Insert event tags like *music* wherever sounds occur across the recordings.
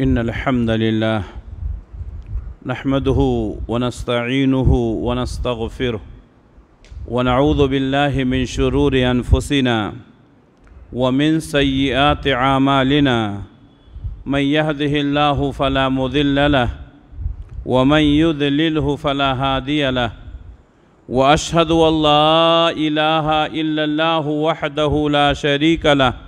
إن الحمد لله نحمده ونستعينه ونستغفره ونعوذ بالله من شرور أنفسنا ومن سيئات عمالنا من يهده الله فلا مذل له ومن يذلله فلا هادي له وأشهد أن لا إله إلا الله وحده لا شريك له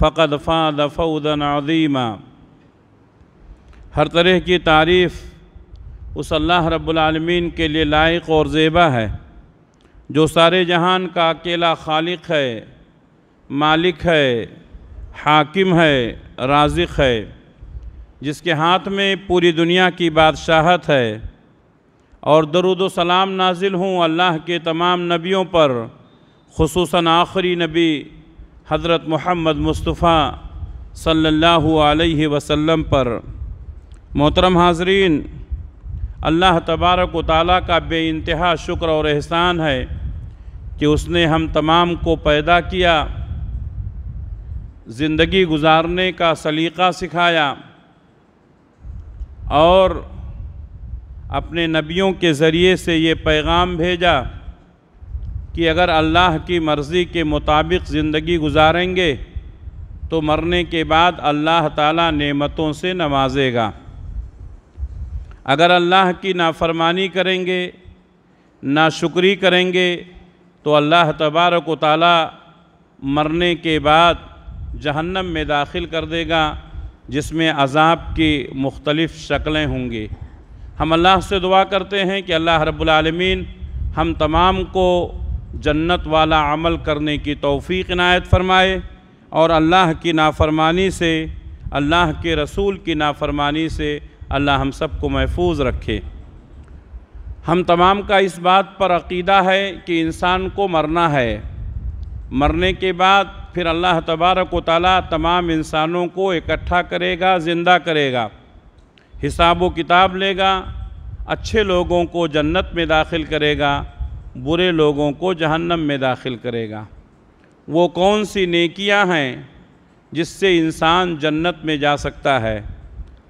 फ़कद फ़ाद फ़ौदन अदीमा हर तरह की तारीफ़ उस अल्लाह रब्लमीन के लिए लायक और ज़ेबा है जो सारे जहान का अकेला खालिक है मालिक है हाकिम है राजिक है जिसके हाथ में पूरी दुनिया की बादशाहत है और दरुद सलाम नाजिल हूँ अल्लाह के तमाम नबियों पर खसूस आखिरी नबी हज़रत मोहम्मद मुस्तफ़ा सल्लल्लाहु अलैहि वसल्लम पर मोहतरम हाजरीन अल्लाह तबारक व ताली का बेानतहा शुक्र और एहसान है कि उसने हम तमाम को पैदा किया ज़िंदगी गुजारने का सलीक़ा सिखाया और अपने नबियों के ज़रिए से ये पैगाम भेजा कि अगर अल्लाह की मर्ज़ी के मुताबिक ज़िंदगी गुजारेंगे तो मरने के बाद अल्लाह ताला नेमतों से नवाजेगा अगर अल्लाह की नाफरमानी करेंगे नाशुक्री करेंगे तो अल्लाह तबारक ताली मरने के बाद जहन्नम में दाखिल कर देगा जिसमें अजाब की मुख्तलिफ़ शक्लें होंगी हम अल्लाह से दुआ करते हैं कि अल्लाह रब्बुल रबालमीन हम तमाम को जन्नत वाला अमल करने की तौफीक इनायत फरमाए और अल्लाह की नाफरमानी से अल्लाह के रसूल की नाफरमानी से अल्लाह हम सब को महफूज रखे हम तमाम का इस बात पर अकीदा है कि इंसान को मरना है मरने के बाद फिर अल्लाह तबारक व ताली तमाम इंसानों को इकट्ठा करेगा ज़िंदा करेगा हिसाब व किताब लेगा अच्छे लोगों को जन्नत में दाखिल करेगा बुरे लोगों को जहन्नम में दाखिल करेगा वो कौन सी नेकियां हैं जिससे इंसान जन्नत में जा सकता है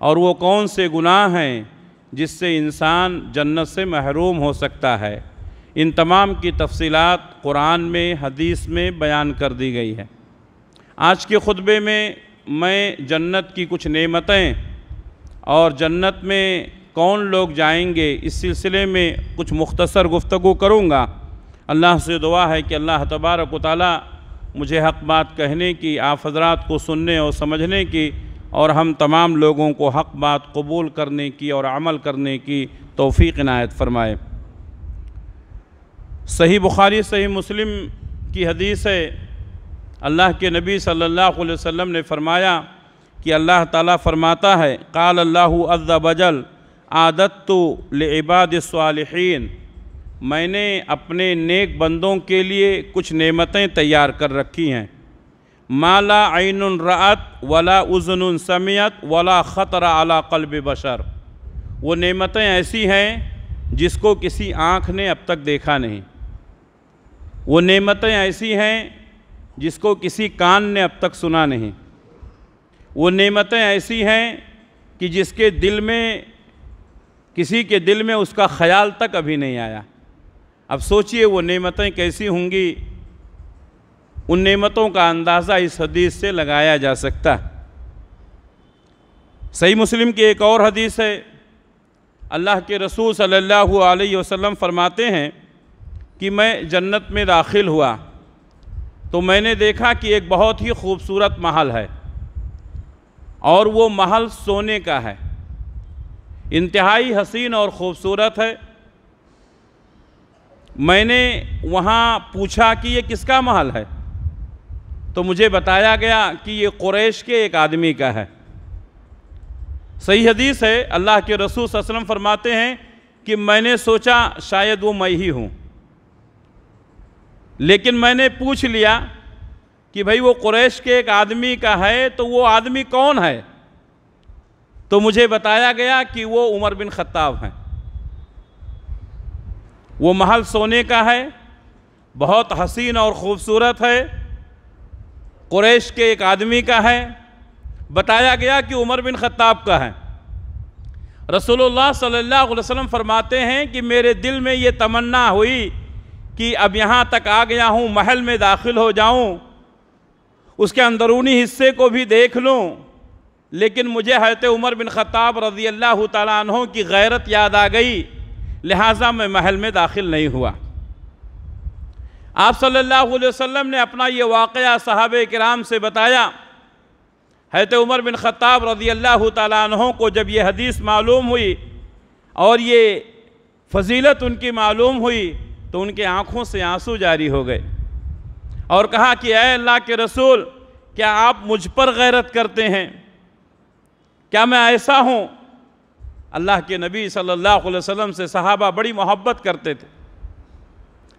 और वो कौन से गुनाह हैं जिससे इंसान जन्नत से महरूम हो सकता है इन तमाम की तफसीलात क़ुरान में हदीस में बयान कर दी गई है आज के ख़ुतबे में मैं जन्नत की कुछ नेमतें और जन्नत में कौन लोग जाएंगे इस सिलसिले में कुछ मुख्तसर गुफ्तु करूँगा अल्लाह से दुआ है कि अल्लाह तबारक ताली मुझे हक बात कहने की आप हजरात को सुनने और समझने की और हम तमाम लोगों को हक बात कबूल करने की और अमल करने की तोफ़ी इनायत फरमाए सही बुखारी सही मुस्लिम की हदीस है अल्लाह के नबी सल्लल्लाहु अलैहि वसल्लम ने फरमाया कि अल्लाह ताला फरमाता है काल अल्लाह अज़्ज़ा बजल आदत्तु लबाद सालहीन मैंने अपने नेक बंदों के लिए कुछ नेमतें तैयार कर रखी हैं माला आइन रात वला उज़न समियत वला ख़तरा अला कल्ब बशर वो नेमतें ऐसी हैं जिसको किसी आँख ने अब तक देखा नहीं वो नेमतें ऐसी हैं जिसको किसी कान ने अब तक सुना नहीं वो नेमतें ऐसी हैं कि जिसके दिल में किसी के दिल में उसका ख्याल तक अभी नहीं आया अब सोचिए वो नेमतें कैसी होंगी उन नेमतों का अंदाज़ा इस हदीस से लगाया जा सकता सही मुस्लिम की एक और हदीस है अल्लाह के रसूल सल्लल्लाहु अलैहि वसल्लम फरमाते हैं कि मैं जन्नत में दाखिल हुआ तो मैंने देखा कि एक बहुत ही खूबसूरत महल है और वो महल सोने का है इंतहाई हसीन और ख़ूबसूरत है मैंने वहाँ पूछा कि ये किसका महल है तो मुझे बताया गया कि ये कुरैश के एक आदमी का है सही हदीस है अल्लाह के रसूल वसलम फरमाते हैं कि मैंने सोचा शायद वो मैं ही हूँ लेकिन मैंने पूछ लिया कि भाई वो कुरैश के एक आदमी का है तो वो आदमी कौन है तो मुझे बताया गया कि वो उमर बिन खत्ताब हैं वो महल सोने का है बहुत हसीन और ख़ूबसूरत है कुरैश के एक आदमी का है बताया गया कि उमर बिन खत्ताब का है रसूलुल्लाह सल्लल्लाहु अलैहि वसल्लम फरमाते हैं कि मेरे दिल में ये तमन्ना हुई कि अब यहाँ तक आ गया हूँ महल में दाखिल हो जाऊँ उसके अंदरूनी हिस्से को भी देख लूँ लेकिन मुझे हजरत उमर बिन ख़ाब रज़ी अल्लाह तहों की गैरत याद आ गई लिहाजा मैं महल में दाखिल नहीं हुआ आप सल्लल्लाहु अलैहि वसल्लम ने अपना ये वाक़ साहब कराम से बताया हजरत उमर बिन ख़ाब रज़ी अल्लाह तहों को जब यह हदीस मालूम हुई और ये फजीलत उनकी मालूम हुई तो उनके आँखों से आंसू जारी हो गए और कहा कि अल्लाह के रसूल क्या आप मुझ पर गैरत करते हैं क्या मैं ऐसा हूँ अल्लाह के नबी सल्लल्लाहु अलैहि वसल्लम से सहाबा बड़ी मोहब्बत करते थे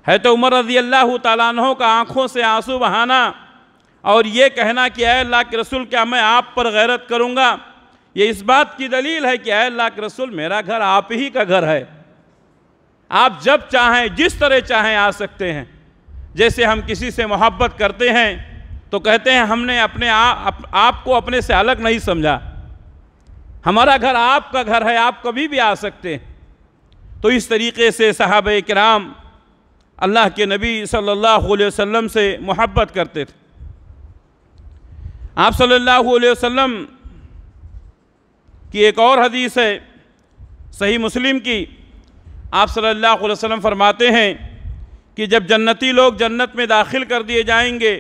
है तो उमर रजी अल्लाह तैनों का आँखों से आंसू बहाना और ये कहना कि अय अल्लाह के रसूल क्या मैं आप पर गैरत करूँगा ये इस बात की दलील है कि अः अल्लाह के रसूल मेरा घर आप ही का घर है आप जब चाहें जिस तरह चाहें आ सकते हैं जैसे हम किसी से मोहब्बत करते हैं तो कहते हैं हमने अपने आ, आप, आपको अपने से अलग नहीं समझा हमारा घर आपका घर है आप कभी भी आ सकते हैं तो इस तरीके से साहब कराम अल्लाह के नबी सल्लल्लाहु अलैहि वसल्लम से मोहब्बत करते थे आप सल्लल्लाहु अलैहि वसल्लम की एक और हदीस है सही मुस्लिम की आप सल्लल्लाहु अलैहि वसल्लम फरमाते हैं कि जब जन्नती लोग जन्नत में दाखिल कर दिए जाएंगे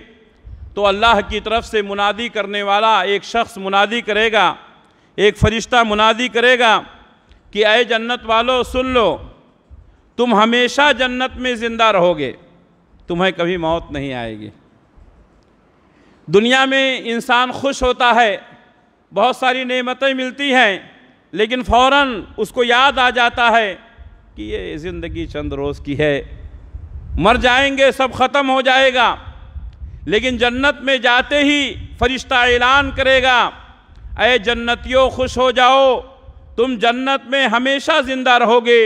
तो अल्लाह की तरफ से मुनादी करने वाला एक शख्स मुनादी करेगा एक फ़रिश्ता मुनादी करेगा कि आए जन्नत वालो सुन लो तुम हमेशा जन्नत में ज़िंदा रहोगे तुम्हें कभी मौत नहीं आएगी दुनिया में इंसान खुश होता है बहुत सारी नेमतें मिलती हैं लेकिन फ़ौर उसको याद आ जाता है कि ये ज़िंदगी चंद रोज़ की है मर जाएंगे सब ख़त्म हो जाएगा लेकिन जन्नत में जाते ही फरिश्ता ऐलान करेगा अय जन्नतियों खुश हो जाओ तुम जन्नत में हमेशा ज़िंदा रहोगे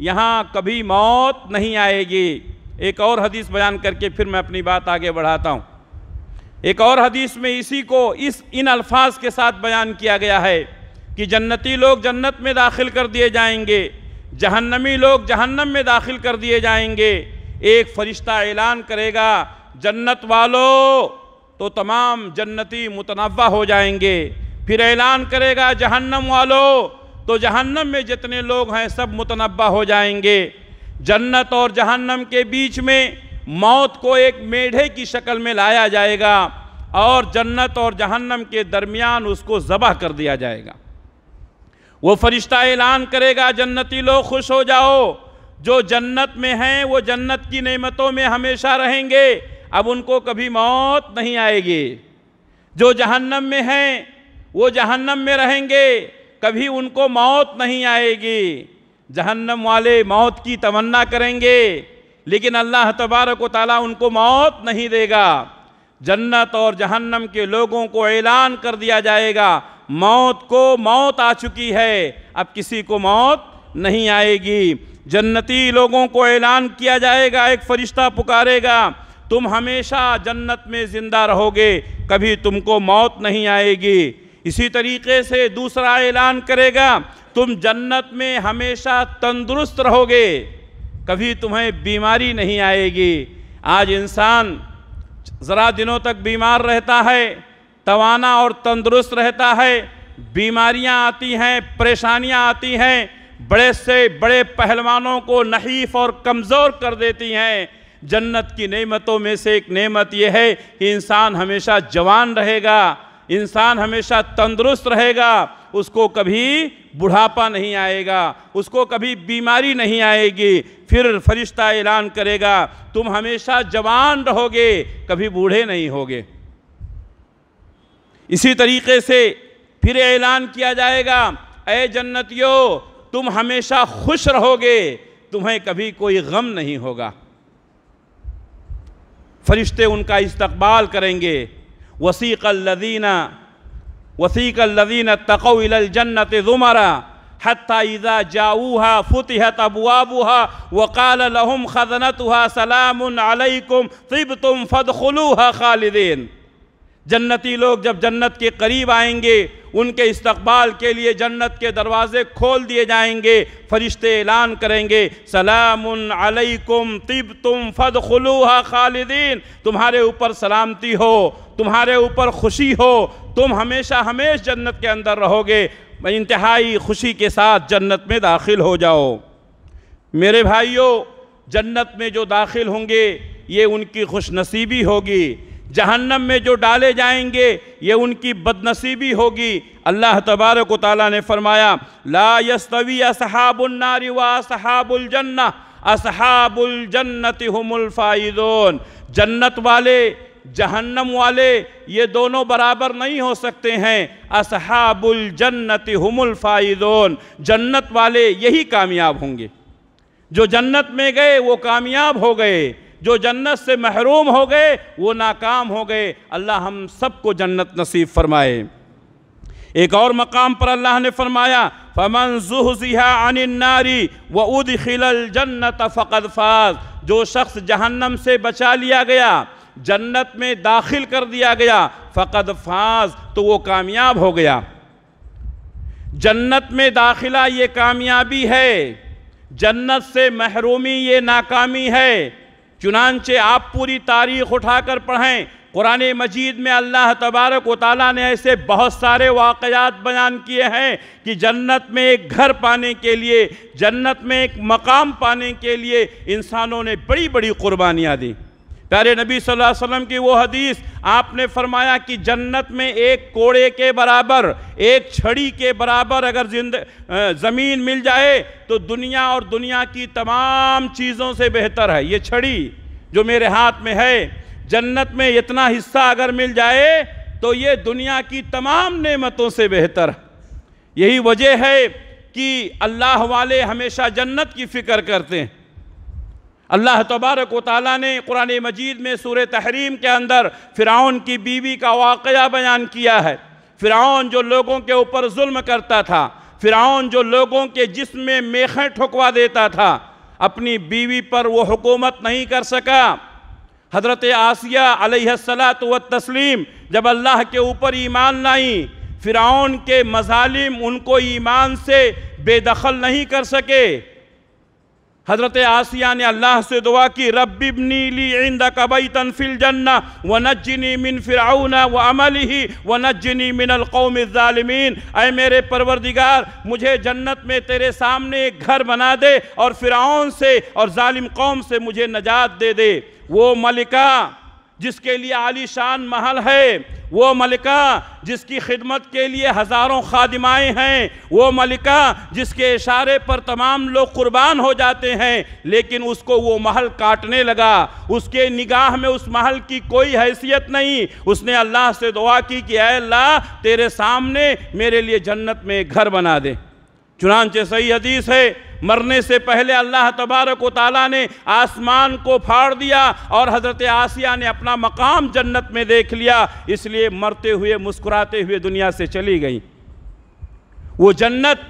यहाँ कभी मौत नहीं आएगी एक और हदीस बयान करके फिर मैं अपनी बात आगे बढ़ाता हूँ एक और हदीस में इसी को इस इन अल्फाज के साथ बयान किया गया है कि जन्नती लोग जन्नत में दाखिल कर दिए जाएंगे जहन्नमी लोग जहन्नम में दाखिल कर दिए जाएंगे एक फरिश्ता ऐलान करेगा जन्नत वालों तो तमाम जन्नती मुतनवा हो जाएंगे फिर ऐलान करेगा जहन्नम वालों तो जहन्नम में जितने लोग हैं सब मुतनबा हो जाएंगे जन्नत और जहन्नम के बीच में मौत को एक मेढ़े की शक्ल में लाया जाएगा और जन्नत और जहन्नम के दरमियान उसको ज़बह कर दिया जाएगा वो फरिश्ता ऐलान करेगा जन्नती लोग खुश हो जाओ जो जन्नत में हैं वो जन्नत की नेमतों में हमेशा रहेंगे अब उनको कभी मौत नहीं आएगी जो जहन्नम में हैं वो जहन्नम में रहेंगे कभी उनको मौत नहीं आएगी जहन्नम वाले मौत की तमन्ना करेंगे लेकिन अल्लाह तबारक ताली उनको मौत नहीं देगा जन्नत और जहन्नम के लोगों को ऐलान कर दिया जाएगा मौत को मौत आ चुकी है अब किसी को मौत नहीं आएगी जन्नती लोगों को ऐलान किया जाएगा एक फरिश्ता पुकारेगा तुम हमेशा जन्नत में ज़िंदा रहोगे कभी तुमको मौत नहीं आएगी इसी तरीके से दूसरा ऐलान करेगा तुम जन्नत में हमेशा तंदुरुस्त रहोगे कभी तुम्हें बीमारी नहीं आएगी आज इंसान ज़रा दिनों तक बीमार रहता है तवाना और तंदुरुस्त रहता है बीमारियां आती हैं परेशानियां आती हैं बड़े से बड़े पहलवानों को नहीफ और कमज़ोर कर देती हैं जन्नत की नेमतों में से एक नेमत यह है कि इंसान हमेशा जवान रहेगा इंसान हमेशा तंदुरुस्त रहेगा उसको कभी बुढ़ापा नहीं आएगा उसको कभी बीमारी नहीं आएगी फिर फरिश्ता ऐलान करेगा तुम हमेशा जवान रहोगे कभी बूढ़े नहीं होगे इसी तरीके से फिर ऐलान किया जाएगा ए जन्नतियों तुम हमेशा खुश रहोगे तुम्हें कभी कोई गम नहीं होगा फरिश्ते उनका इस्तकबाल करेंगे वसीक लदीना वसीक लदीन तक़लजन्नत ज़ुमरा हत्ता इज़ा जाऊहा फ़ुतहत अबुआबुहा वक़ाल लहम ख़जनतहा सलामकुम तिब तुम फ़दखलूहा खालिदीन जन्नती लोग जब जन्नत के करीब आएंगे उनके इस्तबाल के लिए जन्नत के दरवाज़े खोल दिए जाएंगे फरिश्ते ऐलान करेंगे सलाम अलैकुम तिब तुम फद खलूहा खालिदीन तुम्हारे ऊपर सलामती हो तुम्हारे ऊपर खुशी हो तुम हमेशा हमेश जन्नत के अंदर रहोगे इंतहाई खुशी के साथ जन्नत में दाखिल हो जाओ मेरे भाइयों जन्नत में जो दाखिल होंगे ये उनकी खुशनसीबी होगी जहन्नम में जो डाले जाएंगे ये उनकी बदनसीबी होगी अल्लाह तबारक ताली ने फरमाया ला यस्तवी असहाबुलनारी व असहाबुलजन्ना असहाबुलजन्नत हमulफ़ाइदोन जन्नत वाले जहन्नम वाले ये दोनों बराबर नहीं हो सकते हैं असहाबुलजन्नत हमulफ़ाइदोन जन्नत वाले यही कामयाब होंगे जो जन्नत में गए वो कामयाब हो गए जो जन्नत से महरूम हो गए वो नाकाम हो गए अल्लाह हम सबको जन्नत नसीब फरमाए एक और मकाम पर अल्लाह ने फरमाया फमन जुहजिया अनारी व उद खिलल जन्नत फ़कद फाज जो शख्स जहन्नम से बचा लिया गया जन्नत में दाखिल कर दिया गया फ़कद फाज तो वो कामयाब हो गया जन्नत में दाखिला ये कामयाबी है जन्नत से महरूमी ये नाकामी है चुनानचे आप पूरी तारीख उठाकर पढ़ें कुरान मजीद में अल्लाह तबारक वाली ने ऐसे बहुत सारे वाक़ात बयान किए हैं कि जन्नत में एक घर पाने के लिए जन्नत में एक मकाम पाने के लिए इंसानों ने बड़ी बड़ी कुर्बानियाँ दी प्यारे नबी सल्लल्लाहु अलैहि वसल्लम की वो हदीस आपने फरमाया कि जन्नत में एक कोड़े के बराबर एक छड़ी के बराबर अगर जिंद ज़मीन मिल जाए तो दुनिया और दुनिया की तमाम चीज़ों से बेहतर है ये छड़ी जो मेरे हाथ में है जन्नत में इतना हिस्सा अगर मिल जाए तो ये दुनिया की तमाम नेमतों से बेहतर यही वजह है कि अल्लाह वाले हमेशा जन्नत की फ़िक्र करते हैं अल्लाह तबारक वाली ने कुरान मजीद में सूर तहरीम के अंदर फ़िरौन की बीवी का वाक़ बयान किया है फ़िरौन जो लोगों के ऊपर जुल्म करता था फ़िरौन जो लोगों के जिस्म में मेखें ठुकवा देता था अपनी बीवी पर वो हुकूमत नहीं कर सका हज़रत आसिया अलैहिस्सलात व तस्लीम जब अल्लाह के ऊपर ईमान लाई फ़िरौन के मजालिम उनको ईमान से बेदखल नहीं कर सके हज़रत आसिया ने अल्लाह से दुआ की नीली इंद कबई तनफिल जन्ना व नजनी मिन फ़िरौना व अमल ही व नजनी मिनल कौम ालमीन अय मेरे परवरदिगार मुझे जन्नत में तेरे सामने एक घर बना दे और फ़िरौन से और ालिम कौम से मुझे नजात दे दे वो मलिका जिसके लिए आलीशान महल है वो मलिका जिसकी खिदमत के लिए हज़ारों खादिमाएँ हैं वो मलिका जिसके इशारे पर तमाम लोग कुर्बान हो जाते हैं लेकिन उसको वो महल काटने लगा उसके निगाह में उस महल की कोई हैसियत नहीं उसने अल्लाह से दुआ की कि अल्लाह तेरे सामने मेरे लिए जन्नत में घर बना दे चुनाच सही हदीस है मरने से पहले अल्लाह तबारक ताली ने आसमान को फाड़ दिया और हज़रत आसिया ने अपना मकाम जन्नत में देख लिया इसलिए मरते हुए मुस्कुराते हुए दुनिया से चली गई वो जन्नत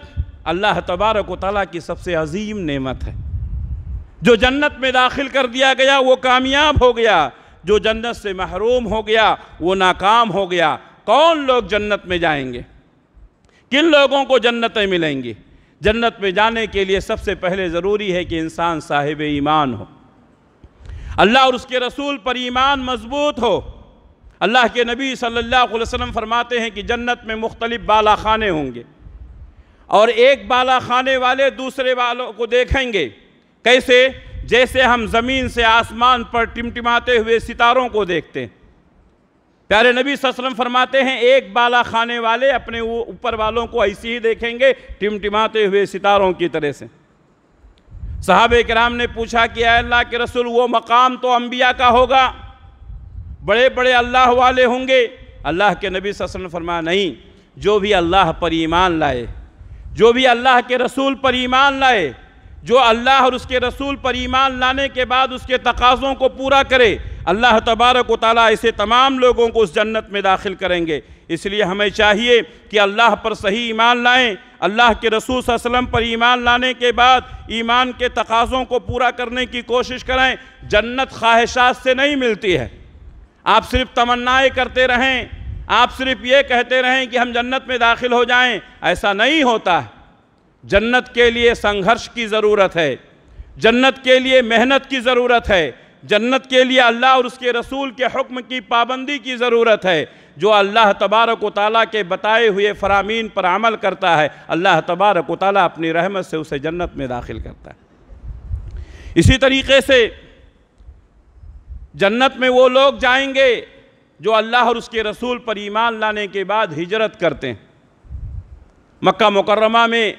अल्लाह तबारक ताली की सबसे अजीम नेमत है जो जन्नत में दाखिल कर दिया गया वो कामयाब हो गया जो जन्नत से महरूम हो गया वो नाकाम हो गया कौन लोग जन्नत में जाएंगे किन लोगों को जन्नतें मिलेंगी जन्नत में जाने के लिए सबसे पहले ज़रूरी है कि इंसान साहिब ईमान हो अल्लाह और उसके रसूल पर ईमान मजबूत हो अल्लाह के नबी सल्लल्लाहु अलैहि वसल्लम फरमाते हैं कि जन्नत में मुख्तलिफ बाला खाने होंगे और एक बाला खाने वाले दूसरे वालों को देखेंगे कैसे जैसे हम ज़मीन से आसमान पर टिमटिमाते हुए सितारों को देखते हैं प्यारे नबी वसल्लम फरमाते हैं एक बाला खाने वाले अपने ऊपर वालों को ऐसे ही देखेंगे टिमटिमाते हुए सितारों की तरह से साहब कराम ने पूछा कि अल्लाह के रसूल वो मकाम तो अम्बिया का होगा बड़े बड़े अल्लाह वाले होंगे अल्लाह के नबी वसल्लम फरमा नहीं जो भी अल्लाह पर ईमान लाए जो भी अल्लाह के रसूल पर ईमान लाए जो अल्लाह और उसके रसूल पर ईमान लाने के बाद उसके तकाज़ों को पूरा करे अल्लाह तबारक वाली ऐसे तमाम लोगों को उस जन्नत में दाखिल करेंगे इसलिए हमें चाहिए कि अल्लाह पर सही ईमान लाएं अल्लाह के रसूल वसलम पर ईमान लाने के बाद ईमान के तकाज़ों को पूरा करने की कोशिश करें जन्नत ख्वाहिशात से नहीं मिलती है आप सिर्फ तमन्नाएँ करते रहें आप सिर्फ ये कहते रहें कि हम जन्नत में दाखिल हो जाएं ऐसा नहीं होता है जन्नत के लिए संघर्ष की ज़रूरत है जन्नत के लिए मेहनत की ज़रूरत है जन्नत के लिए अल्लाह और उसके रसूल के हुक्म की पाबंदी की ज़रूरत है जो अल्लाह तबारक ताली के बताए हुए फरामीन पर अमल करता है अल्लाह तबारक ताली अपनी रहमत से उसे जन्नत में दाखिल करता है इसी तरीके से जन्नत में वो लोग जाएंगे जो अल्लाह और उसके रसूल पर ईमान लाने के बाद हिजरत करते हैं मक्का मुकर्रमा में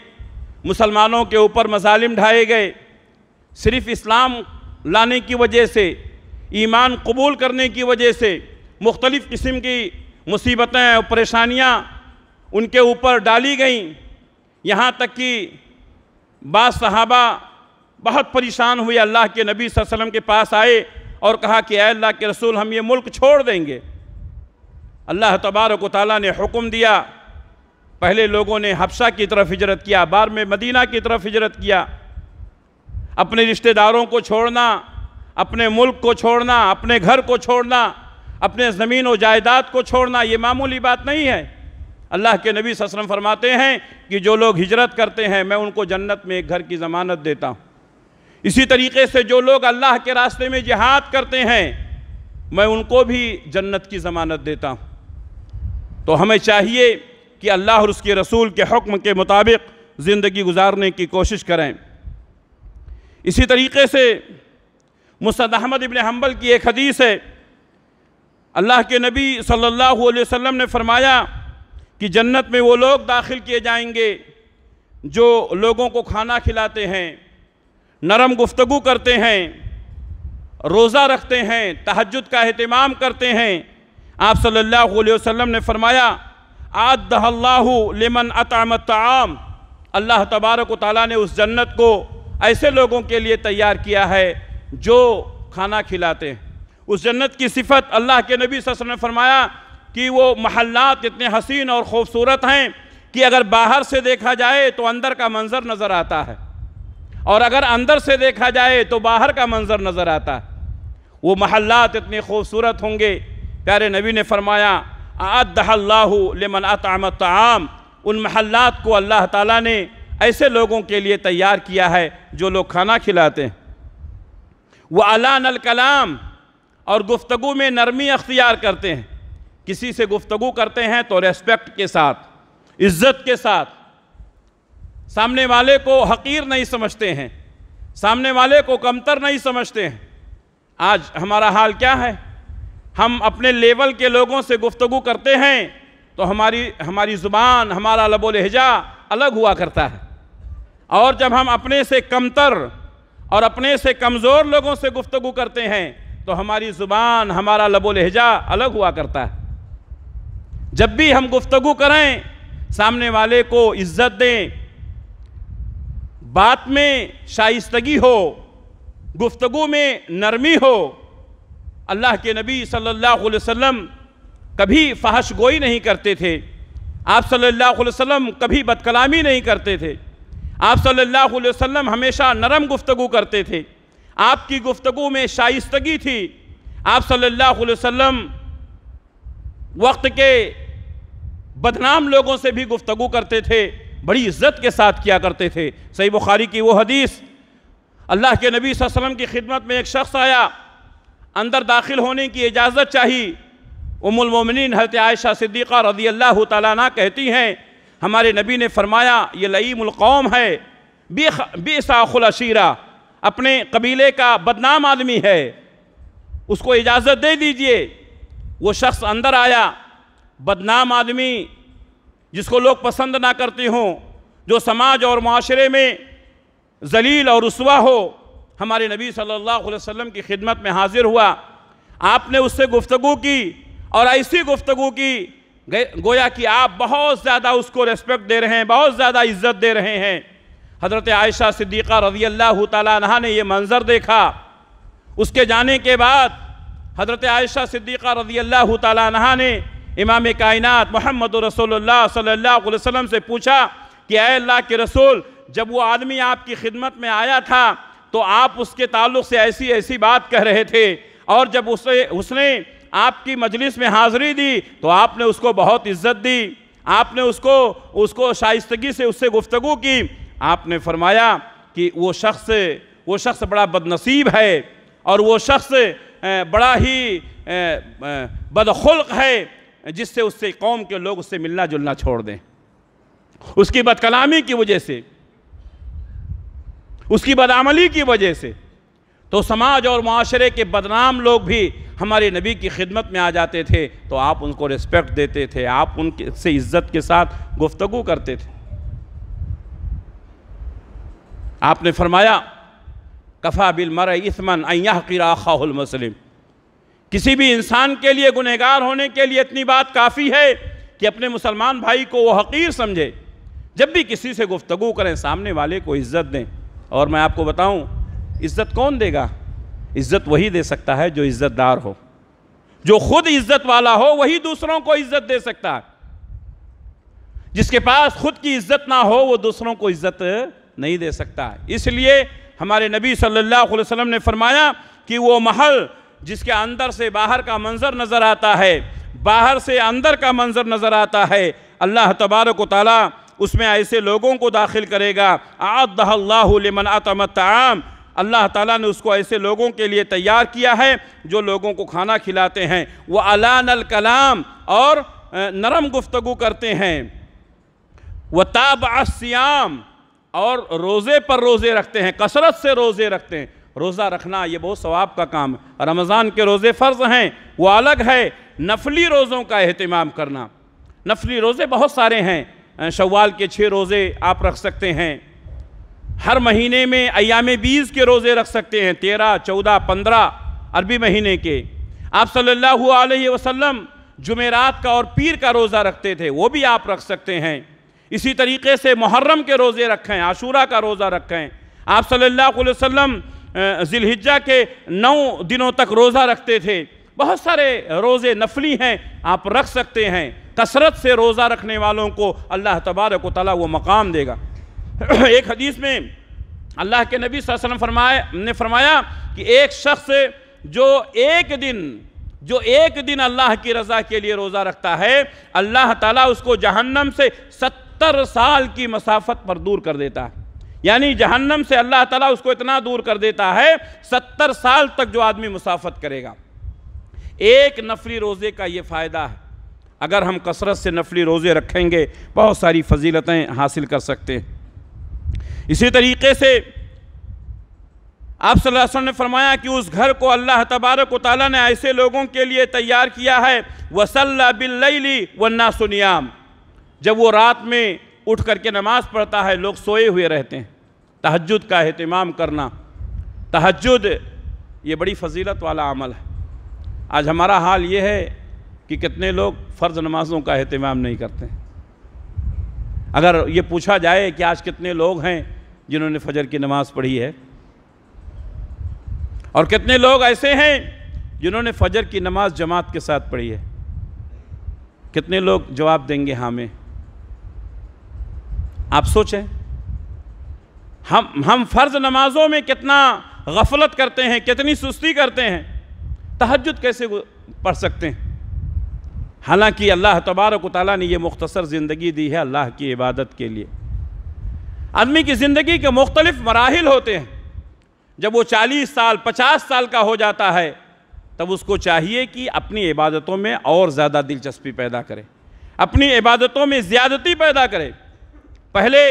मुसलमानों के ऊपर मजालिम ढाए गए सिर्फ इस्लाम लाने की वजह से ईमान कबूल करने की वजह से मुख्तलिफ़ किस्म की मुसीबतें और परेशानियाँ उनके ऊपर डाली गईं यहाँ तक कि बाद सहाबा बहुत परेशान हुए अल्लाह के नबी वसल्लम के पास आए और कहा कि अल्लाह के रसूल हम ये मुल्क छोड़ देंगे अल्लाह तबारक ताली ने हुक्म दिया पहले लोगों ने हफ्सा की तरफ हिजरत किया बाद में मदीना की तरफ हिजरत किया अपने रिश्तेदारों को छोड़ना अपने मुल्क को छोड़ना अपने घर को छोड़ना अपने ज़मीन व जायदाद को छोड़ना ये मामूली बात नहीं है अल्लाह के नबी ससरम फरमाते हैं कि जो लोग हिजरत करते हैं मैं उनको जन्नत में एक घर की ज़मानत देता हूँ इसी तरीके से जो लोग अल्लाह के रास्ते में जिहाद करते हैं मैं उनको भी जन्नत की ज़मानत देता हूँ तो हमें चाहिए कि अल्लाह और उसके रसूल के हुक्म के मुताबिक ज़िंदगी गुजारने की कोशिश करें इसी तरीके से मुसद अहमद इबन हम्बल की एक हदीस है अल्लाह के नबी सल्लल्लाहु अलैहि वसल्लम ने फरमाया कि जन्नत में वो लोग दाखिल किए जाएंगे जो लोगों को खाना खिलाते हैं नरम गुफ्तु करते हैं रोज़ा रखते हैं तहजद का अहतमाम करते हैं आप सल्लल्लाहु अलैहि वसल्लम ने फरमाया आदल्लाहू लेमन तमाम अल्लाह तबारक ताली ने उस जन्नत को ऐसे लोगों के लिए तैयार किया है जो खाना खिलाते हैं उस जन्नत की सिफत अल्लाह के नबी वसल्लम ने फरमाया कि वो महल्लात इतने हसीन और ख़ूबसूरत हैं कि अगर बाहर से देखा जाए तो अंदर का मंज़र नज़र आता है और अगर अंदर से देखा जाए तो बाहर का मंज़र नज़र आता है वो महल्लात इतने खूबसूरत होंगे प्यारे नबी ने फरमाया आदल्लामन आताम उन महल्लात को अल्लाह ताला ने ऐसे लोगों के लिए तैयार किया है जो लोग खाना खिलाते हैं वह अलान कलाम और गुफ्तु में नरमी अख्तियार करते हैं किसी से गुफ्तु करते हैं तो रेस्पेक्ट के साथ इज्जत के साथ सामने वाले को हकीर नहीं समझते हैं सामने वाले को कमतर नहीं समझते हैं आज हमारा हाल क्या है हम अपने लेवल के लोगों से गुफ्तगु करते हैं तो हमारी हमारी ज़ुबान हमारा लबो लहजा अलग हुआ करता है और जब हम अपने से कमतर और अपने से कमज़ोर लोगों से गुफ्तगु करते हैं तो हमारी ज़ुबान हमारा लबो लहजा अलग हुआ करता है जब भी हम गुफ्तगु करें सामने वाले को इज्जत दें बात में शाइस्तगी हो गुफ्तगु में नरमी हो अल्लाह के नबी सल्लल्लाहु अलैहि वसल्लम कभी फहश गोई नहीं करते थे आप सल्लल्लाहु अलैहि वसल्लम कभी बदकलामी नहीं करते थे आप सल्लल्लाहु अलैहि वसल्लम हमेशा नरम गुफ्तगु करते थे आपकी गुफ्तगु में शाइस्तगी थी आप सल्लल्लाहु अलैहि वसल्लम वक्त के बदनाम लोगों से भी गुफ्तगु करते थे बड़ी इज्जत के साथ किया करते थे सही बुखारी की वो हदीस अल्लाह के नबी वसल्लम की खिदमत में एक शख्स आया अंदर दाखिल होने की इजाज़त चाहिए उमुलमोमिन हरत आयशा सिद्दीक़ा रदी अल्लाह तला कहती हैं हमारे नबी ने फरमाया ये लईमकौम है बेसाखुलशीरा अपने कबीले का बदनाम आदमी है उसको इजाज़त दे दीजिए वो शख्स अंदर आया बदनाम आदमी जिसको लोग पसंद ना करते हों जो समाज और माशरे में जलील और रसुआ हो हमारे नबी सल्लल्लाहु अलैहि वसल्लम की खिदमत में हाजिर हुआ आपने उससे गुफ्तगु की और ऐसी गुफ्तगु की गोया कि आप बहुत ज़्यादा उसको रेस्पेक्ट दे रहे हैं बहुत ज़्यादा इज्जत दे रहे हैं हज़रत आयशा सिद्दीक़ा रजी अल्लाह तह ने यह मंज़र देखा उसके जाने के बाद हज़रत आयशा सिद्दीक़ा रजी अल्लाह तह ने इमाम कायनत मोहम्मद रसोल्ला सल्ला वसम से पूछा कि अल्लाह के रसूल जब वो आदमी आपकी खिदमत में आया था तो आप उसके ताल्लुक से ऐसी ऐसी बात कह रहे थे और जब उसे उसने आपकी मजलिस में हाजिरी दी तो आपने उसको बहुत इज्जत दी आपने उसको उसको शाइस्तगी से उससे गुफ्तगु की आपने फरमाया कि वो शख्स वो शख्स बड़ा बदनसीब है और वो शख्स बड़ा ही बदखुल्क है जिससे उससे कौम के लोग उससे मिलना जुलना छोड़ दें उसकी बदकलामी की वजह से उसकी बदामली की वजह से तो समाज और माशरे के बदनाम लोग भी हमारे नबी की खिदमत में आ जाते थे तो आप उनको रिस्पेक्ट देते थे आप उनके से इज्जत के साथ गुफ्तगु करते थे आपने फरमाया कफ़ा बिल मर इसमन अय्या मुस्लिम किसी भी इंसान के लिए गुनहगार होने के लिए इतनी बात काफ़ी है कि अपने मुसलमान भाई को वो हकीर समझे जब भी किसी से गुफ्तगु करें सामने वाले को इज्जत दें और मैं आपको बताऊं इज़्ज़त कौन देगा इज़्ज़त वही दे सकता है जो इज़्ज़तदार हो जो खुद इज़्ज़त वाला हो वही दूसरों को इज़्ज़त दे सकता है जिसके पास खुद की इज़्ज़त ना हो वो दूसरों को इज़्ज़त नहीं दे सकता इसलिए हमारे नबी सल्लल्लाहु अलैहि वसल्लम ने फरमाया कि वो महल जिसके अंदर से बाहर का मंज़र नज़र आता है बाहर से अंदर का मंज़र नज़र आता है अल्लाह तबारक ताली उसमें ऐसे लोगों को दाखिल करेगा आदल्लामन तमाम अल्लाह ताला ने उसको ऐसे लोगों के लिए तैयार किया है जो लोगों को खाना खिलाते हैं वह अलान कलाम और नरम गुफ्तगु करते हैं व ताबास्याम और रोज़े पर रोज़े रखते हैं कसरत से रोज़े रखते हैं रोज़ा रखना ये बहुत सवाब का काम रमज़ान के रोज़े फ़र्ज़ हैं वो अलग है नफली रोज़ों का अहतमाम करना नफली रोज़े बहुत सारे हैं शवाल के छः रोज़े आप रख सकते हैं हर महीने में अयाम बीस के रोज़े रख सकते हैं तेरह चौदह पंद्रह अरबी महीने के आप सल्लल्लाहु अलैहि वसल्लम जुमेरात का और पीर का रोज़ा रखते थे वो भी आप रख सकते हैं इसी तरीके से मुहर्रम के रोज़े रखें आशूरा का रोज़ा रखें आप सल्लल्लाहु अलैहि वसल्लम जिलहिजा के नौ दिनों तक रोज़ा रखते थे बहुत सारे रोज़े नफली हैं आप रख सकते हैं कसरत से रोज़ा रखने वालों को अल्लाह तबारक ताली वो मकाम देगा *clears throat* एक हदीस में अल्लाह के नबी वसल्लम फरमाए ने फरमाया कि एक शख्स जो एक दिन जो एक दिन अल्लाह की रज़ा के लिए रोज़ा रखता है अल्लाह ताला उसको जहन्नम से सत्तर साल की मसाफत पर दूर कर देता है यानी जहन्नम से अल्लाह ताला उसको इतना दूर कर देता है सत्तर साल तक जो आदमी मुसाफत करेगा एक नफली रोज़े का ये फ़ायदा है अगर हम कसरत से नफली रोज़े रखेंगे बहुत सारी फजीलतें हासिल कर सकते हैं इसी तरीके से आप सल्लल्लाहु अलैहि वसल्लम ने फरमाया कि उस घर को अल्लाह तबारक ताली ने ऐसे लोगों के लिए तैयार किया है वसल्ला बिल्लैली वन्ना सुनियाम जब वो रात में उठ करके नमाज़ पढ़ता है लोग सोए हुए रहते हैं तहजद का अहतमाम करना तहजद ये बड़ी फजीलत वाला अमल है आज हमारा हाल ये है कि कितने लोग फ़र्ज़ नमाज़ों का अहतमाम नहीं करते अगर ये पूछा जाए कि आज कितने लोग हैं जिन्होंने फजर की नमाज़ पढ़ी है और कितने लोग ऐसे हैं जिन्होंने फजर की नमाज जमात के साथ पढ़ी है कितने लोग जवाब देंगे हाँ में आप सोचें हम हम फ़र्ज़ नमाज़ों में कितना गफलत करते हैं कितनी सुस्ती करते हैं तहजद कैसे पढ़ सकते हैं हालांकि अल्लाह तबारक ताली ने यह मुख्तसर ज़िंदगी दी है अल्लाह की इबादत के लिए आदमी की ज़िंदगी के मुख्तलिफ मराहल होते हैं जब वो चालीस साल पचास साल का हो जाता है तब उसको चाहिए कि अपनी इबादतों में और ज़्यादा दिलचस्पी पैदा करे अपनी इबादतों में ज़्यादती पैदा करे पहले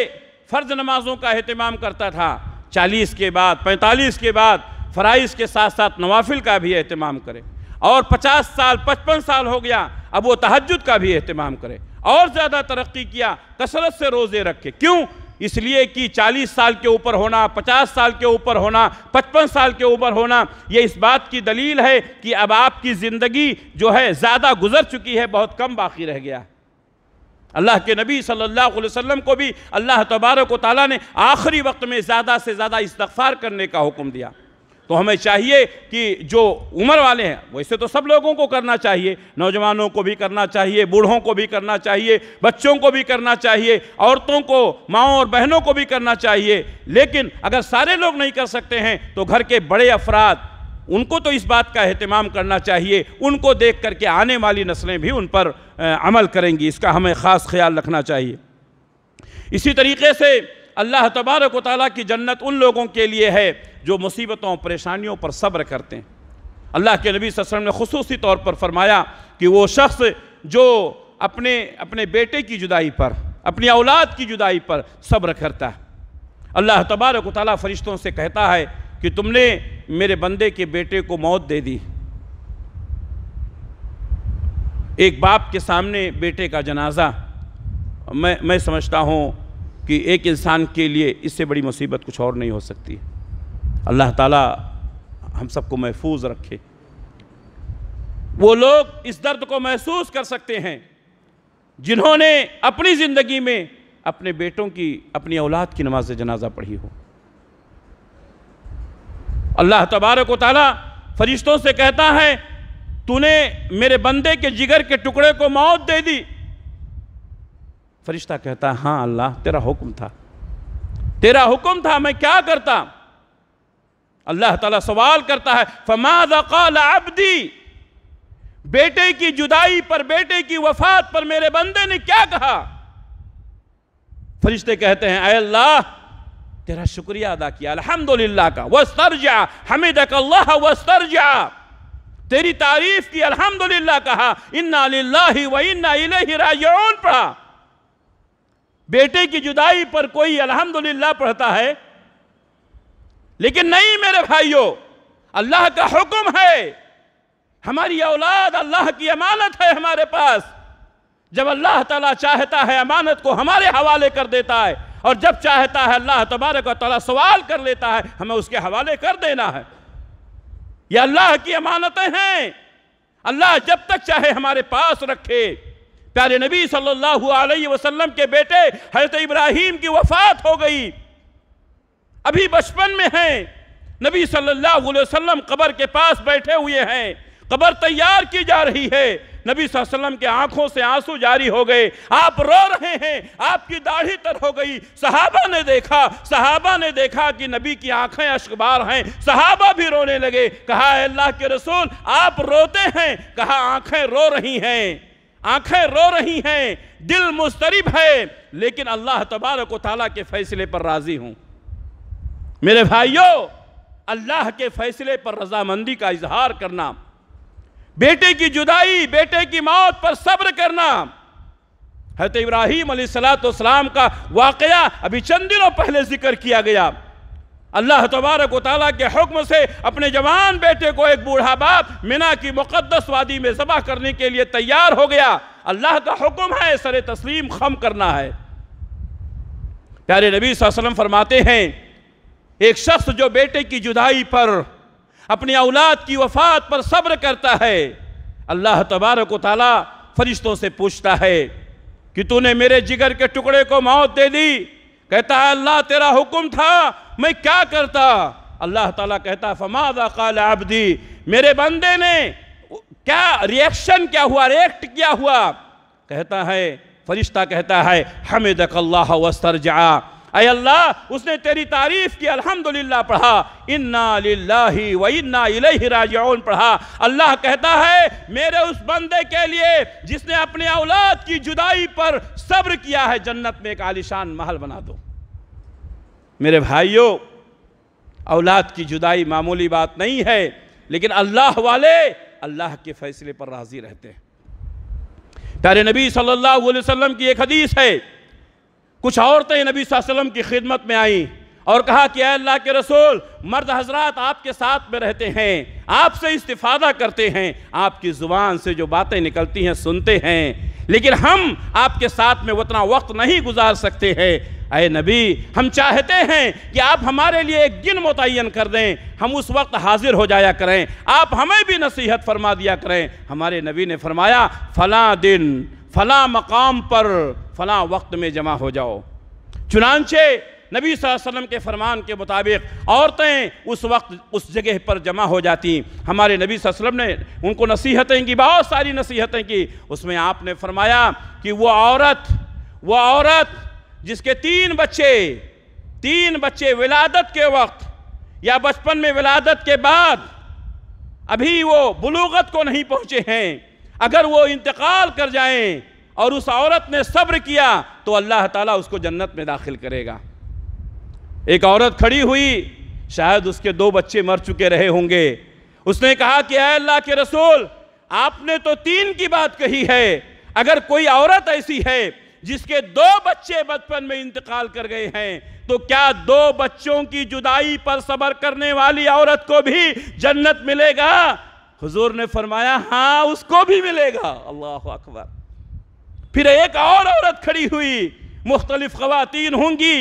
फ़र्ज नमाज़ों का अहतमाम करता था चालीस के बाद पैंतालीस के बाद फ़राइज़ के साथ साथ नवाफिल का भी अहतमाम करें और 50 साल 55 साल हो गया अब वो तहजद का भी अहतमाम करे और ज़्यादा तरक्की किया कसरत से रोज़े रखे क्यों इसलिए कि 40 साल के ऊपर होना 50 साल के ऊपर होना 55 साल के ऊपर होना ये इस बात की दलील है कि अब आपकी ज़िंदगी जो है ज़्यादा गुजर चुकी है बहुत कम बाकी रह गया अल्लाह के नबी सल्लल्लाहु अलैहि वसल्लम को भी अल्लाह तबारक ताली ने आखिरी वक्त में ज़्यादा से ज़्यादा इस्तफ़ार करने का हुक्म दिया तो हमें चाहिए कि जो उम्र वाले हैं वैसे तो सब लोगों को करना चाहिए नौजवानों को भी करना चाहिए बूढ़ों को भी करना चाहिए बच्चों को भी करना चाहिए औरतों को माओ और बहनों को भी करना चाहिए लेकिन अगर सारे लोग नहीं कर सकते हैं तो घर के बड़े अफराद उनको तो इस बात का अहतमाम करना चाहिए उनको देख करके आने वाली नस्लें भी उन पर अमल करेंगी इसका हमें ख़ास ख्याल रखना चाहिए इसी तरीके से अल्लाह तबारक वाली की जन्नत उन लोगों के लिए है जो मुसीबतों परेशानियों पर सब्र करते हैं अल्लाह के नबी वसम ने खसूसी तौर पर फरमाया कि वो शख्स जो अपने अपने बेटे की जुदाई पर अपनी औलाद की जुदाई पर सब्र करता है अल्लाह तबारक ताली फरिश्तों से कहता है कि तुमने मेरे बंदे के बेटे को मौत दे दी एक बाप के सामने बेटे का जनाजा मैं मैं समझता हूँ कि एक इंसान के लिए इससे बड़ी मुसीबत कुछ और नहीं हो सकती अल्लाह ताला हम सबको महफूज रखे वो लोग इस दर्द को महसूस कर सकते हैं जिन्होंने अपनी ज़िंदगी में अपने बेटों की अपनी औलाद की नमाज जनाजा पढ़ी हो अल्लाह तबारक ताली फरिश्तों से कहता है तूने मेरे बंदे के जिगर के टुकड़े को मौत दे दी फरिश्ता कहता हाँ अल्लाह तेरा हुक्म था तेरा हुक्म था मैं क्या करता अल्लाह ताला सवाल करता है फमाद अबदी बेटे की जुदाई पर बेटे की वफात पर मेरे बंदे ने क्या कहा फरिश्ते कहते हैं अय अल्लाह तेरा शुक्रिया अदा किया अल्हम्दुलिल्लाह का वस्तरजा हमिद अल्लाह जा तेरी तारीफ की अल्हम्दुलिल्लाह कहा इन्ना लिल्लाहि व इन्ना इलैहि राजिऊन पढ़ा बेटे की जुदाई पर कोई अल्हम्दुलिल्लाह पढ़ता है लेकिन नहीं मेरे भाइयों अल्लाह का हुक्म है हमारी औलाद अल्लाह की अमानत है हमारे पास जब अल्लाह ताला चाहता है अमानत को हमारे हवाले कर देता है और जब चाहता है अल्लाह तबारक ताला सवाल कर लेता है हमें उसके हवाले कर देना है ये अल्लाह की अमानतें हैं अल्लाह जब तक चाहे हमारे पास रखे प्यारे नबी सल्लल्लाहु अलैहि वसल्लम के बेटे हजरत इब्राहिम की वफात हो गई अभी बचपन में हैं नबी सल्लल्लाहु अलैहि वसल्लम कब्र के पास बैठे हुए हैं कब्र तैयार की जा रही है नबी वसल्लम के आंखों से आंसू जारी हो गए आप रो रहे हैं आपकी दाढ़ी तर हो गई सहाबा ने देखा सहाबा ने देखा कि नबी की आंखें अशकबार हैं सहाबा भी रोने लगे कहा अल्लाह के रसूल आप रोते हैं कहा आंखें रो रही हैं आंखें रो रही हैं दिल मुस्तरब है लेकिन अल्लाह तबारक ताली के फैसले पर राज़ी हूं मेरे भाइयों अल्लाह के फैसले पर रजामंदी का इजहार करना बेटे की जुदाई बेटे की मौत पर सब्र करना हजरत इब्राहिम सलाम का वाकया अभी चंद दिनों पहले जिक्र किया गया अल्लाह तबारक वाली के हुक्म से अपने जवान बेटे को एक बूढ़ा बाप मिना की मुकदस वादी में जबह करने के लिए तैयार हो गया अल्लाह का हुक्म है सर तस्लीम खम करना है प्यारे नबी वसल्लम फरमाते हैं एक शख्स जो बेटे की जुदाई पर अपनी औलाद की वफात पर सब्र करता है अल्लाह तबारक वाली फरिश्तों से पूछता है कि तूने मेरे जिगर के टुकड़े को मौत दे दी कहता है अल्लाह तेरा हुक्म था मैं क्या करता अल्लाह ताला कहता फमादा काल आबदी मेरे बंदे ने क्या रिएक्शन क्या हुआ रिएक्ट क्या हुआ कहता है फरिश्ता कहता है हमें दकल्ला वस्तर जा अय अल्लाह उसने तेरी तारीफ़ की अल्हम्दुलिल्लाह पढ़ा इन्ना लिल्लाही व इन्ना इलैहि राजिऊन पढ़ा अल्लाह कहता है मेरे उस बंदे के लिए जिसने अपने औलाद की जुदाई पर सब्र किया है जन्नत में एक आलिशान महल बना दो मेरे भाइयों औलाद की जुदाई मामूली बात नहीं है लेकिन अल्लाह वाले अल्लाह के फैसले पर राज़ी रहते हैं प्यारे नबी सल्लल्लाहु अलैहि वसल्लम की एक हदीस है कुछ औरतें नबी वसल्लम की खिदमत में आई और कहा कि अल्लाह के रसूल मर्द हजरात आपके साथ में रहते हैं आपसे इस्तिफादा करते हैं आपकी ज़ुबान से जो बातें निकलती हैं सुनते हैं लेकिन हम आपके साथ में उतना वक्त नहीं गुजार सकते हैं अय नबी हम चाहते हैं कि आप हमारे लिए एक दिन मुतन कर दें हम उस वक्त हाजिर हो जाया करें आप हमें भी नसीहत फरमा दिया करें हमारे नबी ने फरमाया फ़ला दिन फ़लाँ मकाम पर फला वक्त में जमा हो जाओ चुनानचे नबी वसल्लम के फरमान के मुताबिक औरतें उस वक्त उस जगह पर जमा हो जाती हमारे नबी वसल्लम ने उनको नसीहतें की बहुत सारी नसीहतें की उसमें आपने फरमाया कि वो औरत वो औरत जिसके तीन बच्चे तीन बच्चे विलादत के वक्त या बचपन में विलादत के बाद अभी वो बलूगत को नहीं पहुंचे हैं अगर वो इंतकाल कर जाएं और उस औरत ने सब्र किया तो अल्लाह ताला उसको जन्नत में दाखिल करेगा एक औरत खड़ी हुई शायद उसके दो बच्चे मर चुके रहे होंगे उसने कहा कि अल्लाह के रसूल आपने तो तीन की बात कही है अगर कोई औरत ऐसी है जिसके दो बच्चे बचपन में इंतकाल कर गए हैं तो क्या दो बच्चों की जुदाई पर सबर करने वाली औरत को भी जन्नत मिलेगा हुजूर ने फरमाया हाँ उसको भी मिलेगा अल्लाह अकबर फिर एक और औरत खड़ी हुई मुख्तलिफ खवतिन होंगी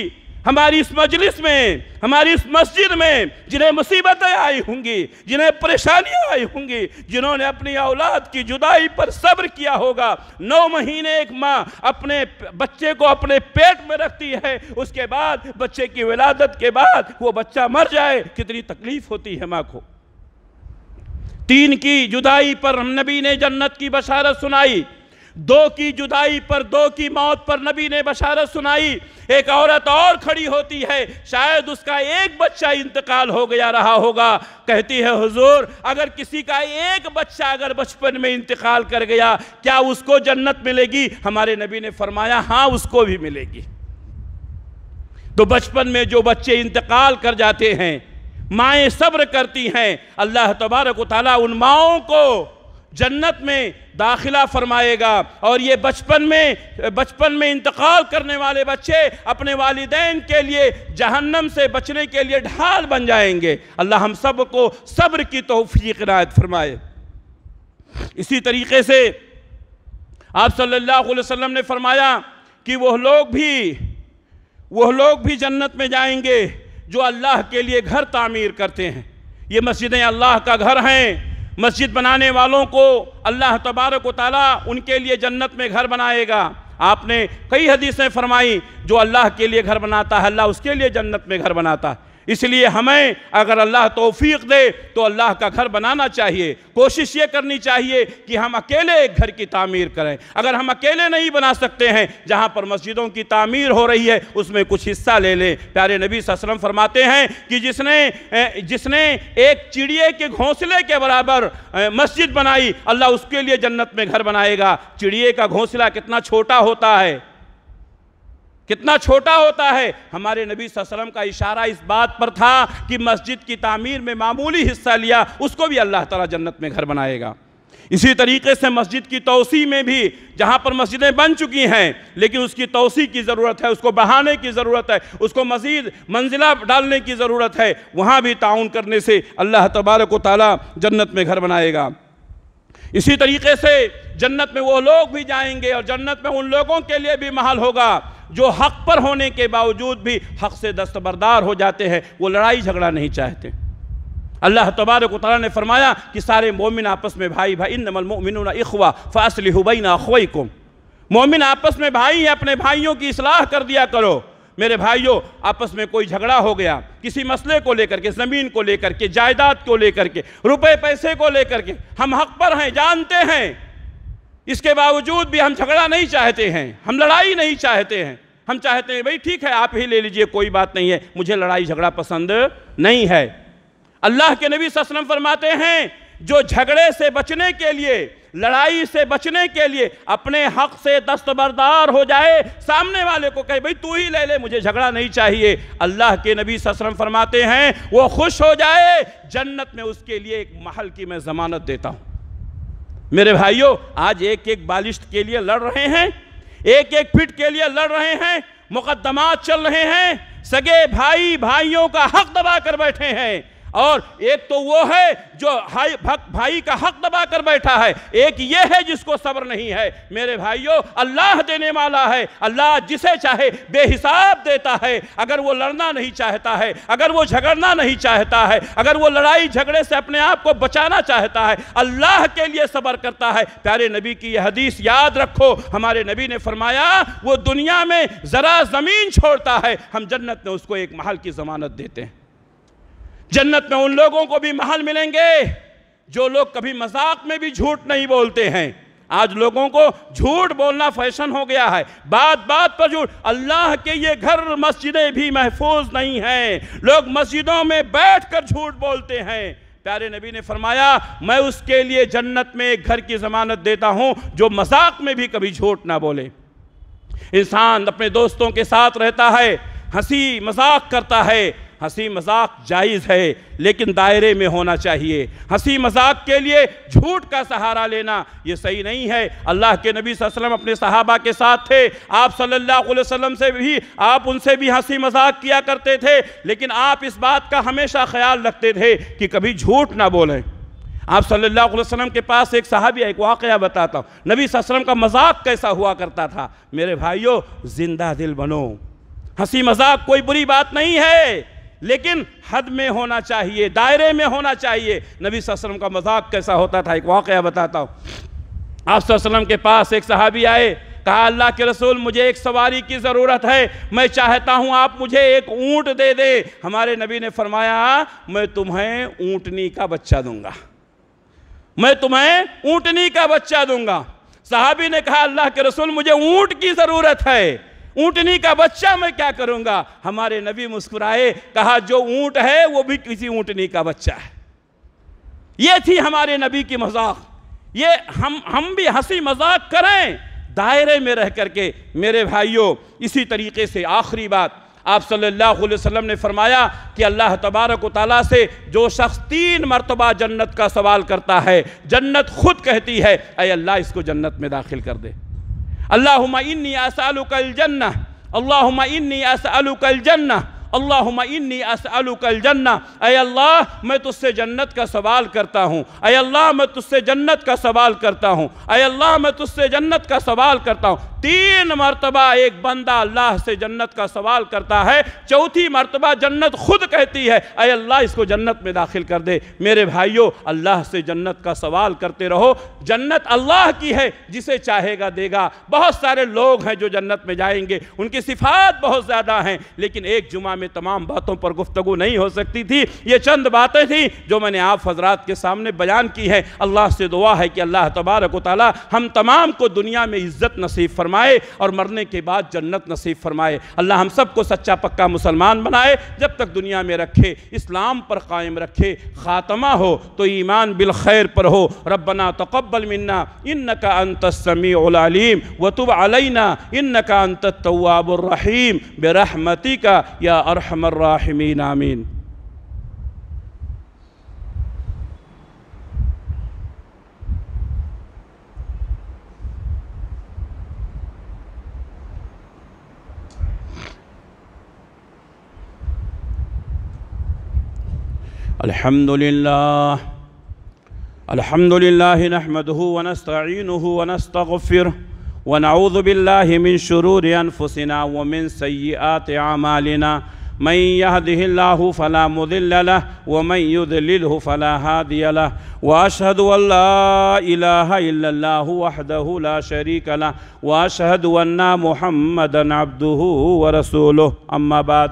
हमारी इस मजलिस में हमारी इस मस्जिद में जिन्हें मुसीबतें आई होंगी जिन्हें परेशानियां आई होंगी जिन्होंने अपनी औलाद की जुदाई पर सब्र किया होगा नौ महीने एक माँ अपने बच्चे को अपने पेट में रखती है उसके बाद बच्चे की विलादत के बाद वो बच्चा मर जाए कितनी तकलीफ होती है माँ को तीन की जुदाई पर नबी ने जन्नत की बशारत सुनाई दो की जुदाई पर दो की मौत पर नबी ने बशारत सुनाई एक औरत और खड़ी होती है शायद उसका एक बच्चा इंतकाल हो गया रहा होगा कहती है हुजूर अगर किसी का एक बच्चा अगर बचपन में इंतकाल कर गया क्या उसको जन्नत मिलेगी हमारे नबी ने फरमाया हाँ उसको भी मिलेगी तो बचपन में जो बच्चे इंतकाल कर जाते हैं माएँ सब्र करती हैं अल्लाह तबारक उन माओं को जन्नत में दाखिला फरमाएगा और ये बचपन में बचपन में इंतकाल करने वाले बच्चे अपने वालदेन के लिए जहन्नम से बचने के लिए ढाल बन जाएंगे अल्लाह हम सब को सब्र की तोफ़ी रायत फरमाए इसी तरीके से आप सल्लल्लाहु अलैहि वसल्लम ने फरमाया कि वह लोग भी वह लोग भी जन्नत में जाएंगे जो अल्लाह के लिए घर तामीर करते हैं ये मस्जिदें अल्लाह का घर हैं मस्जिद बनाने वालों को अल्लाह तबारक ताली उनके लिए जन्नत में घर बनाएगा आपने कई हदीसें फरमाई जो अल्लाह के लिए घर बनाता है अल्लाह उसके लिए जन्नत में घर बनाता है इसलिए हमें अगर अल्लाह तोफ़ी दे तो अल्लाह का घर बनाना चाहिए कोशिश ये करनी चाहिए कि हम अकेले एक घर की तामीर करें अगर हम अकेले नहीं बना सकते हैं जहाँ पर मस्जिदों की तामीर हो रही है उसमें कुछ हिस्सा ले लें प्यारे नबी सलम फरमाते हैं कि जिसने जिसने एक चिड़िए के घोंसले के बराबर मस्जिद बनाई अल्लाह उसके लिए जन्नत में घर बनाएगा चिड़िए का घोंसला कितना छोटा होता है कितना छोटा होता है हमारे नबी वसल्लम का इशारा इस बात पर था कि मस्जिद की तामीर में मामूली हिस्सा लिया उसको भी अल्लाह ताला जन्नत में घर बनाएगा इसी तरीके से मस्जिद की तोसी में भी जहाँ पर मस्जिदें बन चुकी हैं लेकिन उसकी तोसी की ज़रूरत है उसको बढ़ाने की ज़रूरत है उसको मज़ीद मंजिला डालने की ज़रूरत है वहाँ भी ताउन करने से अल्लाह तबारक ताली जन्नत में घर बनाएगा इसी तरीके से जन्नत में वो लोग भी जाएंगे और जन्नत में उन लोगों के लिए भी महल होगा जो हक पर होने के बावजूद भी हक से दस्तबरदार हो जाते हैं वो लड़ाई झगड़ा नहीं चाहते अल्लाह तबारक ताली ने फरमाया कि सारे मोमिन आपस में भाई भाई इन नमल मोमिन इखवा फासिल हुबैना को मोमिन आपस में भाई अपने भाइयों की असलाह कर दिया करो मेरे भाइयों आपस में कोई झगड़ा हो गया किसी मसले को लेकर के ज़मीन को लेकर के जायदाद को लेकर के रुपए पैसे को लेकर के हम हक पर हैं जानते हैं इसके बावजूद भी हम झगड़ा नहीं चाहते हैं हम लड़ाई नहीं चाहते हैं हम चाहते हैं भाई ठीक है आप ही ले लीजिए कोई बात नहीं है मुझे लड़ाई झगड़ा पसंद नहीं है अल्लाह के नबी ससलम फरमाते हैं जो झगड़े से बचने के लिए लड़ाई से बचने के लिए अपने हक से दस्तबरदार हो जाए सामने वाले को कहे भाई तू ही ले ले मुझे झगड़ा नहीं चाहिए अल्लाह के नबी ससरम फरमाते हैं वो खुश हो जाए जन्नत में उसके लिए एक महल की मैं जमानत देता हूं मेरे भाइयों आज एक एक बालिश्त के लिए लड़ रहे हैं एक एक फिट के लिए लड़ रहे हैं मुकदमात चल रहे हैं सगे भाई भाइयों का हक दबा कर बैठे हैं और एक तो वो है जो हाई भक भाई का हक दबा कर बैठा है एक ये है जिसको सब्र नहीं है मेरे भाइयों अल्लाह देने वाला है अल्लाह जिसे चाहे बेहिसाब देता है अगर वो लड़ना नहीं चाहता है अगर वो झगड़ना नहीं चाहता है अगर वो लड़ाई झगड़े से अपने आप को बचाना चाहता है अल्लाह के लिए सब्र करता है प्यारे नबी की यह हदीस याद रखो हमारे नबी ने फरमाया वो दुनिया में ज़रा ज़मीन छोड़ता है हम जन्नत में उसको एक महल की ज़मानत देते हैं जन्नत में उन लोगों को भी महल मिलेंगे जो लोग कभी मजाक में भी झूठ नहीं बोलते हैं आज लोगों को झूठ बोलना फैशन हो गया है बात बात पर झूठ अल्लाह के ये घर मस्जिदें भी महफूज नहीं हैं लोग मस्जिदों में बैठकर झूठ बोलते हैं प्यारे नबी ने फरमाया मैं उसके लिए जन्नत में एक घर की जमानत देता हूँ जो मजाक में भी कभी झूठ ना बोले इंसान अपने दोस्तों के साथ रहता है हंसी मजाक करता है हंसी मजाक जायज़ है लेकिन दायरे में होना चाहिए हंसी मजाक के लिए झूठ का सहारा लेना ये सही नहीं है अल्लाह के नबी वसल्लम अपने सहाबा के साथ थे आप सल्लल्लाहु अलैहि वसल्लम से भी आप उनसे भी हंसी मजाक किया करते थे लेकिन आप इस बात का हमेशा ख्याल रखते थे कि कभी झूठ ना बोलें आप सल्लल्लाहु अलैहि वसल्लम के पास एक सहाबी एक वाकया बताता हूँ नबी वसल्लम का मजाक कैसा हुआ करता था मेरे भाइयों ज़िंदा दिल बनो हंसी मजाक कोई बुरी बात नहीं है लेकिन हद में होना चाहिए दायरे में होना चाहिए नबी वसल्लम का मजाक कैसा होता था एक वाक़ बताता हूँ आप वसल्लम के पास एक सहाबी आए कहा अल्लाह के रसूल मुझे एक सवारी की ज़रूरत है मैं चाहता हूँ आप मुझे एक ऊँट दे दे हमारे नबी ने फरमाया मैं तुम्हें ऊँटनी का बच्चा दूंगा मैं तुम्हें ऊँटनी का बच्चा दूंगा साहबी ने कहा अल्लाह के रसूल मुझे ऊँट की ज़रूरत है ऊटनी का बच्चा मैं क्या करूंगा हमारे नबी मुस्कुराए कहा जो ऊंट है वो भी किसी ऊँटनी का बच्चा है ये थी हमारे नबी की मजाक ये हम हम भी हंसी मजाक करें दायरे में रह करके मेरे भाइयों इसी तरीके से आखिरी बात आप सल्लल्लाहु अलैहि वसल्लम ने फरमाया कि अल्लाह तबारक वाली से जो शख्स तीन मरतबा जन्नत का सवाल करता है जन्नत खुद कहती है अय अल्लाह इसको जन्नत में दाखिल कर दे اللهم إني أسألك الجنة اللهم إني أسألك الجنة अल्लाह इन्नी अस्अलुकल जन्ना ऐ अल्लाह मैं तुझसे जन्नत का सवाल करता हूँ ऐ अल्लाह मैं तुझसे जन्नत का सवाल करता हूँ ऐ अल्लाह मैं तुझसे जन्नत का सवाल करता हूँ तीन मरतबा एक बंदा अल्लाह से जन्नत का सवाल करता है चौथी मरतबा जन्नत खुद कहती है अय अल्लाह इसको जन्नत में दाखिल कर दे मेरे भाइयों अल्लाह से जन्नत का सवाल करते रहो जन्नत अल्लाह की है जिसे चाहेगा देगा बहुत सारे लोग हैं जो जन्नत में जाएंगे उनकी सिफात बहुत ज़्यादा हैं लेकिन एक जुमा में तमाम बातों पर गुफ्तु नहीं हो सकती थी ये चंद बातें थी जो मैंने आप हजरात के सामने बयान की है अल्लाह से दुआ है कि अल्लाह तबारक ताली हम तमाम को दुनिया में इज्जत नसीब फरमाए और मरने के बाद जन्नत नसीब फरमाए अल्लाह हम सबको सच्चा पक्का मुसलमान बनाए जब तक दुनिया में रखे इस्लाम पर कायम रखे ख़ात्मा हो तो ईमान बिल खैर पर हो रबना तकबल मन्ना इन का अंतमी उलालीम तुब अलना इन का अंतवाबरहीम बेरहमती का या أرحم الراحمين آمين الحمد لله الحمد لله نحمده ونستعينه ونستغفره ونعوذ بالله من شرور أنفسنا ومن سيئات أعمالنا من يهده الله فلا مضل له ومن يذلله فلا هادي له واشهد ان لا اله الا الله وحده لا شريك له واشهد ان محمدا عبده ورسوله اما بعد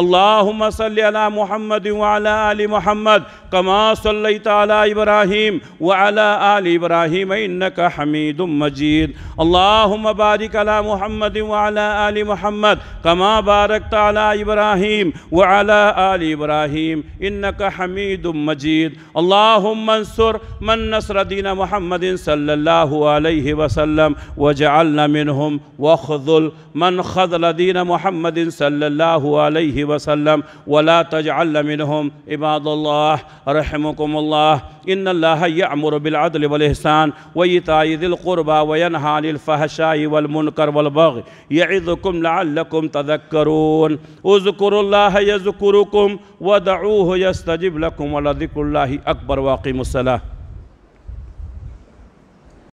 اللهم صل على محمد وعلى آل محمد كما صليت على إبراهيم وعلى آل إبراهيم إنك حميد مجيد اللهم بارك على محمد وعلى آل محمد كما باركت على إبراهيم وعلى آل إبراهيم إنك حميد مجيد اللهم انصر من نصر دين محمد صلى الله عليه وسلم وجعلنا منهم واخذل من خذل دين محمد صلى الله عليه وسلم ولا تجعل منهم عباد الله رحمكم الله إن الله يأمر بالعدل والإحسان وإيتاء ذي القربى وينهى عن الفحشاء والمنكر والبغي يعظكم لعلكم تذكرون اذكروا الله يذكركم ودعوه يستجب لكم ولذكر الله أكبر واقيموا الصلاة